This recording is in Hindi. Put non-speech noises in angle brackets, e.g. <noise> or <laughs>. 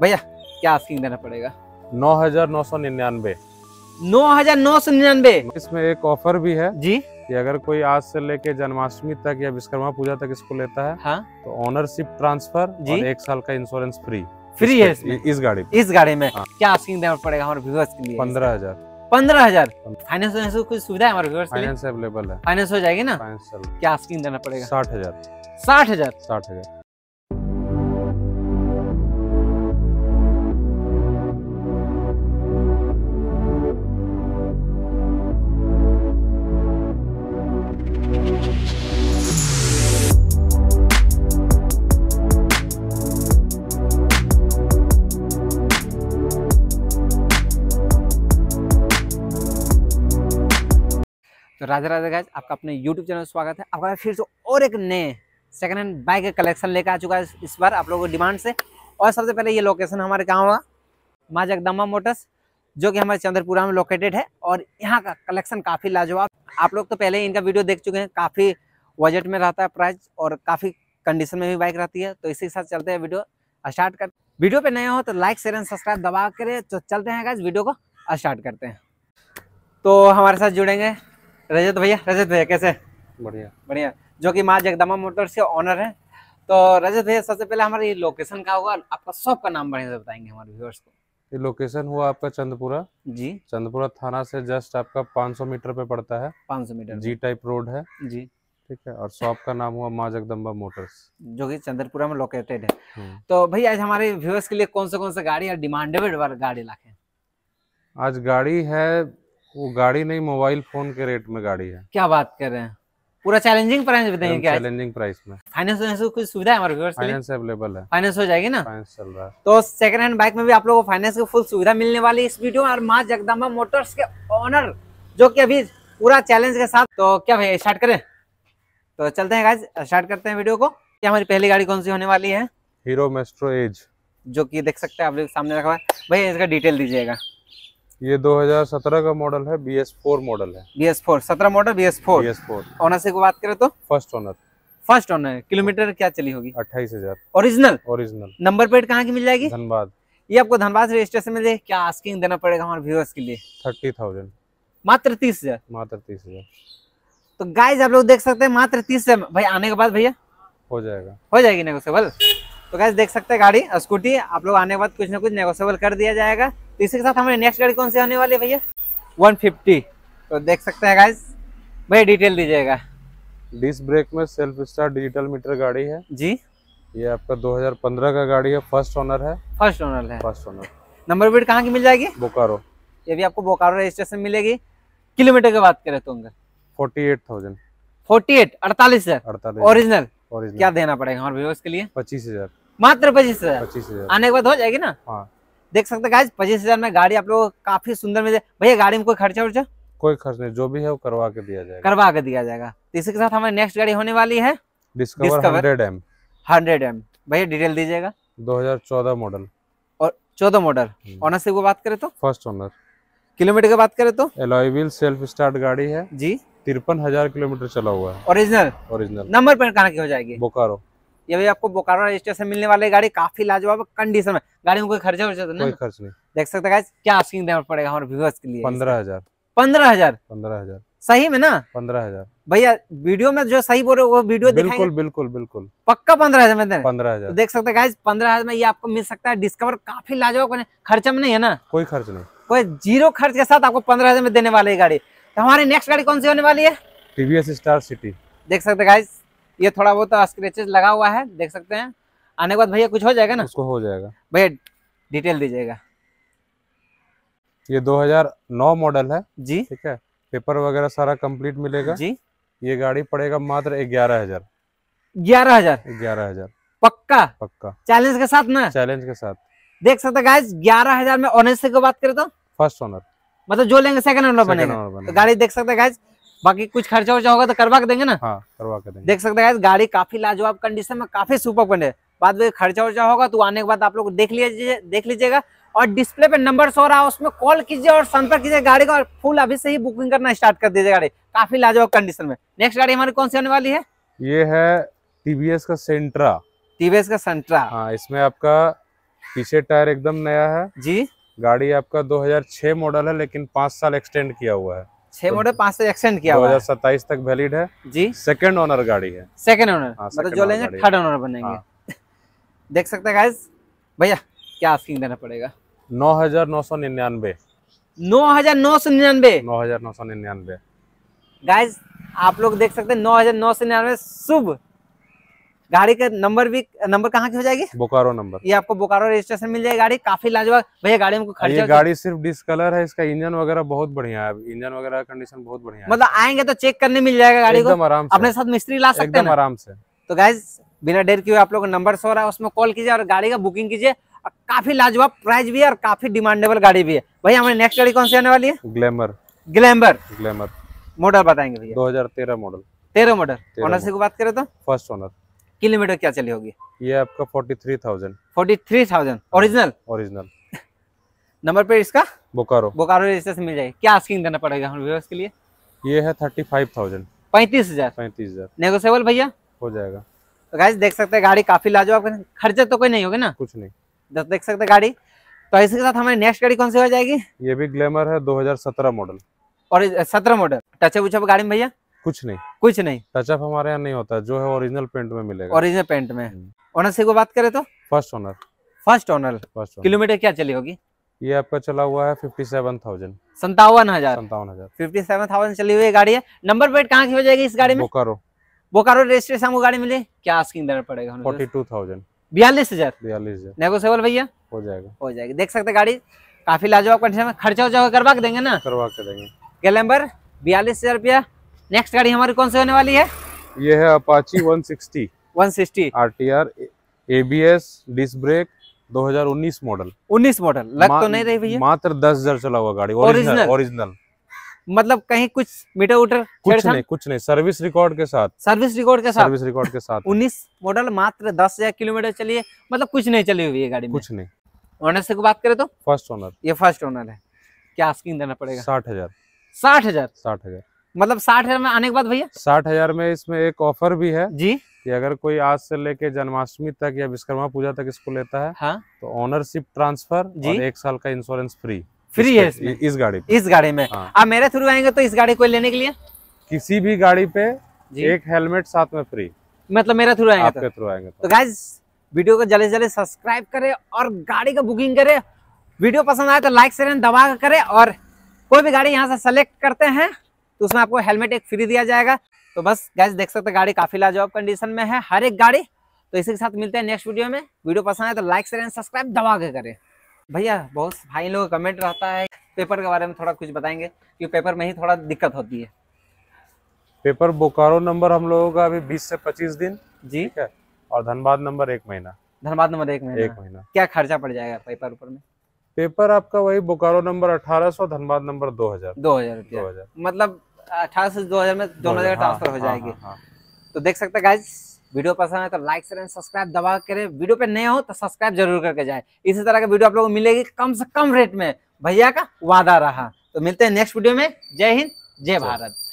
भैया क्या आस्किंग देना पड़ेगा नौ हजार नौ सौ निन्यानवे नौ हजार नौ सौ निन्यानवे इसमें एक ऑफर भी है जी कि अगर कोई आज से लेके जन्माष्टमी तक या विश्वकर्मा पूजा तक इसको लेता है हा? तो ऑनरशिप ट्रांसफर जी? और एक साल का इंश्योरेंस फ्री फ्री है इसमें? इस गाड़ी में इस गाड़ी में हाँ। क्या आस्किंग देना पड़ेगा हमारे के लिए पंद्रह हजार पंद्रह हजार फाइनेंस कुछ सुविधा है हमारे फाइनेंस अवेलेबल है फाइनेंस हो जाएगी ना क्या आस्किंग देना पड़ेगा साठ हजार साठ हजार साठ हजार तो राजा राजा गाइज आपका अपने यूट्यूब चैनल स्वागत है आपका फिर से और एक नए सेकेंड हैंड बाइक कलेक्शन लेकर आ चुका है इस बार आप लोगों की डिमांड से और सबसे पहले ये लोकेशन हमारे गाँव का माँ जगदम्बा मोटर्स जो कि हमारे चंद्रपुरा में लोकेटेड है और यहाँ का कलेक्शन काफ़ी लाजवाब आप लोग तो पहले ही इनका वीडियो देख चुके हैं काफ़ी बजट में रहता है प्राइस और काफ़ी कंडीशन में भी बाइक रहती है तो इसी के साथ चलते हैं वीडियो स्टार्ट कर वीडियो पे नया हो तो लाइक शेयर एंड सब्सक्राइब दबा करें तो चलते हैं गाइज वीडियो को स्टार्ट करते हैं तो हमारे साथ जुड़ेंगे रजत भैया रजत भैया कैसे बढ़िया बढ़िया जो कि माँ जगदमा मोटर्स के ऑनर है तो रजत भैया सबसे पहले हमारे ये लोकेशन का हुआ आपका शॉप का नाम बढ़िया से बताएंगे हमारे व्यूअर्स को ये लोकेशन हुआ आपका चंदपुरा जी चंदपुरा थाना से जस्ट आपका 500 मीटर पे पड़ता है 500 मीटर जी टाइप रोड है जी ठीक है और शॉप का नाम हुआ माँ जगदम्बा मोटर्स जो कि चंद्रपुरा में लोकेटेड है हम्म। तो भाई आज हमारे व्यूअर्स के लिए कौन से कौन से गाड़ी और डिमांडेबल गाड़ी लाखे आज गाड़ी है वो गाड़ी नहीं मोबाइल फोन के रेट में गाड़ी है क्या बात कर रहे हैं पूरा चैलेंजिंग प्राइस बताएंगे क्या चैलेंजिंग प्राइस में फाइनेंस कुछ सुविधा है हमारे व्यूअर्स फाइनेंस अवेलेबल है फाइनेंस हो जाएगी ना फाइनेंस चल रहा है तो सेकंड हैंड बाइक में भी आप लोगों को फाइनेंस की फुल सुविधा मिलने वाली इस वीडियो में और मां जगदम्बा मोटर्स के ओनर जो कि अभी पूरा चैलेंज के साथ तो क्या भाई स्टार्ट करें तो चलते हैं गाइस स्टार्ट करते हैं वीडियो को क्या हमारी पहली गाड़ी कौन सी होने वाली है हीरो मेस्ट्रो एज जो कि देख सकते हैं आप लोग सामने रखा हुआ है भाई इसका डिटेल दीजिएगा ये 2017 का मॉडल है बी एस फोर मॉडल है बी एस फोर सत्रह model B S four B S four owner से बात करें तो first owner first owner kilometre क्या चली होगी अट्ठाईस हजार ओरिजिनल ओरिजिनल नंबर प्लेट कहाँ की मिल जाएगी धनबाद ये आपको धनबाद रजिस्ट्रेशन में क्या आस्किंग देना पड़ेगा हमारे व्यूअर्स के लिए थर्टी थाउजेंड मात्र तीस हजार मात्र तीस हजार तो गाइज आप लोग देख सकते हैं मात्र तीस हजार भाई आने के बाद भैया हो जाएगा हो जाएगी नेगोशियबल तो गाइज देख सकते हैं गाड़ी स्कूटी आप लोग आने के बाद कुछ ना कुछ नेगोशियबल कर दिया जाएगा तो इसी के साथ हमारे नेक्स्ट गाड़ी कौन से होने वाली है भैया वन फिफ्टी तो देख सकते हैं गाइज भैया डिटेल दीजिएगा डिस्क ब्रेक में सेल्फ स्टार्ट डिजिटल मीटर गाड़ी है जी ये आपका 2015 का गाड़ी है फर्स्ट ओनर है फर्स्ट ओनर है फर्स्ट ओनर नंबर प्लेट कहाँ की मिल जाएगी बोकारो ये भी आपको बोकारो रजिस्ट्रेशन मिलेगी किलोमीटर की बात करें तो अंदर forty eight thousand forty eight अड़तालीस हजार अड़तालीस ओरिजिनल क्या देना पड़ेगा हमारे व्यूवर्स के लिए पच्चीस हजार मात्र पच्चीस हजार पच्चीस हजार आने के बाद हो जाएगी ना हाँ देख सकते गाइज पच्चीस हजार में गाड़ी आप लोग काफी सुंदर मिले भैया गाड़ी में कोई खर्चा वर्चा कोई खर्च नहीं जो भी है वो करवा के दिया जाएगा करवा के दिया जाएगा इसी के साथ हमारी नेक्स्ट गाड़ी होने वाली है हंड्रेड एम हंड्रेड एम भैया डिटेल दीजिएगा 2014 मॉडल और 14 मॉडल ऑनरशिप को बात करें तो फर्स्ट ऑनर किलोमीटर की बात करें तो एलॉयविल सेल्फ स्टार्ट गाड़ी है जी तिरपन हजार किलोमीटर चला हुआ है ओरिजिनल ओरिजिनल नंबर प्लेट कहाँ की हो जाएगी बोकारो ये भाई आपको बोकारो स्टेशन मिलने वाली गाड़ी काफी लाजवाब कंडीशन में गाड़ी में कोई खर्चा वर्चा तो नहीं खर्च नहीं देख सकते क्या आस्किंग देना पड़ेगा हमारे के लिए पंद्रह हजार पंद्रह हजार पंद्रह हजार सही में ना पंद्रह हजार भैया वीडियो में जो सही बोल रहे वो वीडियो बिल्कुल बिल्कुल बिल्कुल पक्का पंद्रह हजार में पंद्रह तो हजार देख सकते गाइस पंद्रह हजार में ये आपको मिल सकता है डिस्कवर काफी लाजवाब खर्चा में नहीं है ना कोई खर्च नहीं कोई जीरो खर्च के साथ आपको पंद्रह हजार में देने वाली गाड़ी तो हमारी नेक्स्ट गाड़ी कौन सी होने वाली है टीवीएस स्टार सिटी देख सकते गाइस ये थोड़ा बहुत स्क्रेचेस तो लगा हुआ है देख सकते हैं आने के बाद भैया कुछ हो जाएगा ना उसको हो जाएगा भैया डिटेल दीजिएगा ये 2009 मॉडल है जी ठीक है पेपर वगैरह सारा कंप्लीट मिलेगा जी ये गाड़ी पड़ेगा मात्र ग्यारह हजार ग्यारह हजार ग्यारह हजार पक्का पक्का चैलेंज के साथ ना चैलेंज के साथ देख सकते गाइस ग्यारह हजार में ऑनेस्ट से बात करे तो फर्स्ट ऑनर मतलब जो लेंगे सेकंड ऑनर बनेगा तो गाड़ी देख सकते गाइस बाकी कुछ खर्चा वर्चा होगा तो करवा के देंगे ना हाँ करवा के देंगे देख सकते हैं गाड़ी काफी लाजवाब कंडीशन में काफी सुपर बने बाद में खर्चा वर्चा होगा तो आने के बाद आप लोग देख लीजिए देख लीजिएगा और डिस्प्ले पे नंबर हो रहा है उसमें कॉल कीजिए और संपर्क कीजिए गाड़ी का और फुल अभी से ही बुकिंग करना स्टार्ट कर दीजिए गाड़ी काफी लाजवाब कंडीशन में नेक्स्ट गाड़ी हमारी कौन सी होने वाली है ये है टीवीएस का सेंट्रा टीवीएस का सेंट्रा हाँ इसमें आपका पीछे टायर एकदम नया है जी गाड़ी आपका 2006 मॉडल है लेकिन पांच साल एक्सटेंड किया हुआ है छह मॉडल तो पांच से एक्सटेंड किया हुआ है सत्ताईस तक वैलिड है जी सेकंड ओनर गाड़ी है सेकंड ओनर हाँ, मतलब जो लेंगे थर्ड ओनर बनेंगे हाँ। <laughs> देख सकते हैं गाइस भैया क्या आस्किंग देना पड़ेगा नौ हजार नौ सौ निन्यानवे नौ हजार नौ सौ निन्यानवे नौ हजार नौ सौ निन्यानवे गाइज आप लोग देख सकते हैं नौ हजार नौ सौ निन्यानवे शुभ गाड़ी का नंबर भी नंबर कहाँ की हो जाएगी बोकारो नंबर ये आपको बोकारो रजिस्ट्रेशन मिल जाएगी गाड़ी काफी लाजवाब भैया गाड़ी में हाँ, खड़ी गाड़ी सिर्फ डिसकलर है इसका इंजन वगैरह बहुत बढ़िया है इंजन वगैरह कंडीशन बहुत बढ़िया मतलब आएंगे तो चेक करने मिल जाएगा गाड़ी को आराम अपने साथ मिस्त्री ला सकते हैं आराम से तो गाइज बिना डेर किए आप लोग नंबर सो रहा है उसमें कॉल कीजिए और गाड़ी का बुकिंग कीजिए काफी लाजवाब प्राइस भी है और काफी डिमांडेबल गाड़ी भी है भैया हमारी नेक्स्ट गाड़ी कौन सी आने वाली है ग्लैमर ग्लैमर ग्लैमर मॉडल बताएंगे भैया 2013 मॉडल तेरह मॉडल ओनर से बात करें तो फर्स्ट ओनर किलोमीटर क्या चली होगी ये आपका forty three thousand forty three thousand original original number पे इसका बोकारो बोकारो रजिस्टर से मिल जाएगी क्या आस्किंग देना पड़ेगा हम व्यूअर्स के लिए ये है थर्टी फाइव थाउजेंड पैंतीस हजार पैंतीस हजार नेगोशियबल भैया हो जाएगा तो गाइस देख सकते हैं गाड़ी काफी लाजवाब खर्चे तो कोई नहीं होगा ना कुछ नहीं तो देख सकते गाड़ी तो इसके साथ हमारी नेक्स्ट गाड़ी कौन सी हो जाएगी ये भी ग्लैमर है 2017 मॉडल और 17 मॉडल टचअप उचअप गाड़ी में भैया कुछ नहीं कुछ नहीं टचअप हमारे यहाँ नहीं होता जो है ओरिजिनल पेंट में मिलेगा ओरिजिनल पेंट में ओनर हम्म। से को बात करें तो first owner first owner first kilometre क्या चली होगी ये आपका चला हुआ है फिफ्टी सेवन थाउजेंड सत्तावन हजार सत्तावन हजार फिफ्टी सेवन थाउजेंड चली हुई गाड़ी है नंबर प्लेट कहाँ की हो जाएगी इस गाड़ी में बोकारो बोकारो रजिस्ट्रेशन को गाड़ी मिले क्या आस्किंग दर पड़ेगा फोर्टी टू थाउजेंड बयालीस हजार बयालीस हजार नेगोशियबल भैया हो जाएगा हो जाएगा देख सकते गाड़ी काफी लाजवाब कंडीशन में खर्चा वर्चा करवा के देंगे ना करवा के देंगे गैलेम्बर बयालीस हजार रुपया नेक्स्ट गाड़ी हमारी कौन सी होने वाली है ये है Apache 160 160 RTR ABS disc brake 2019 model 19 model लग तो नहीं रही भैया मात्र दस हजार चला हुआ गाड़ी ओरिजिनल ओरिजिनल मतलब कहीं कुछ मीटर उटर कुछ नहीं कुछ नहीं सर्विस रिकॉर्ड के साथ सर्विस रिकॉर्ड के साथ सर्विस रिकॉर्ड के साथ उन्नीस मॉडल मात्र दस हजार किलोमीटर चली है मतलब कुछ नहीं चली हुई है गाड़ी कुछ नहीं ओनर से को बात करें तो फर्स्ट ओनर ये फर्स्ट ओनर है क्या आस्किंग देना पड़ेगा साठ हजार साठ हजार साठ हजार मतलब साठ हजार में आने के बाद भैया साठ हजार में इसमें एक ऑफर भी है जी कि अगर कोई आज से लेके जन्माष्टमी तक या विश्वकर्मा पूजा तक इसको लेता है हाँ? तो ओनरशिप ट्रांसफर और एक साल का इंश्योरेंस फ्री फ्री है इसमें? इस गाड़ी पे। इस गाड़ी में हाँ। आप मेरे थ्रू आएंगे तो इस गाड़ी को लेने के लिए किसी भी गाड़ी पे एक हेलमेट साथ में फ्री मतलब मेरा थ्रू आएंगे तो? आपके थ्रू आएंगे तो गाइज वीडियो तो को जल्दी जल्दी सब्सक्राइब करे और गाड़ी का बुकिंग करे वीडियो पसंद आए तो लाइक शेयर दबा करे और कोई भी गाड़ी यहाँ से सेलेक्ट करते हैं उसमें आपको हेलमेट एक फ्री दिया जाएगा तो बस गैस देख सकते हैं गाड़ी काफी लाजवाब कंडीशन में है हर एक गाड़ी तो इसी के साथ मिलते हैं नेक्स्ट वीडियो में वीडियो पसंद आए तो लाइक शेयर एंड सब्सक्राइब दबा के करें भैया बहुत भाई लोग कमेंट रहता है पेपर के बारे में थोड़ा कुछ बताएंगे कि पेपर में ही थोड़ा दिक्कत होती है पेपर बोकारो नंबर हम लोगों का अभी बीस से पच्चीस दिन जी है और धनबाद नंबर एक महीना धनबाद नंबर एक महीना एक महीना क्या खर्चा पड़ जाएगा पेपर ऊपर में पेपर आपका वही बोकारो नंबर अठारह सौ धनबाद नंबर दो हजार दो हजार मतलब अठारह से दो हजार में दोनों जगह ट्रांसफर हो हाँ, हाँ, जाएगी हाँ, तो देख सकते हैं गाइज वीडियो पसंद आए तो लाइक करें सब्सक्राइब दबा करें वीडियो पे नए हो तो सब्सक्राइब जरूर करके जाए इसी तरह का वीडियो आप लोगों को मिलेगी कम से कम रेट में भैया का वादा रहा तो मिलते हैं नेक्स्ट वीडियो में जय हिंद जय भारत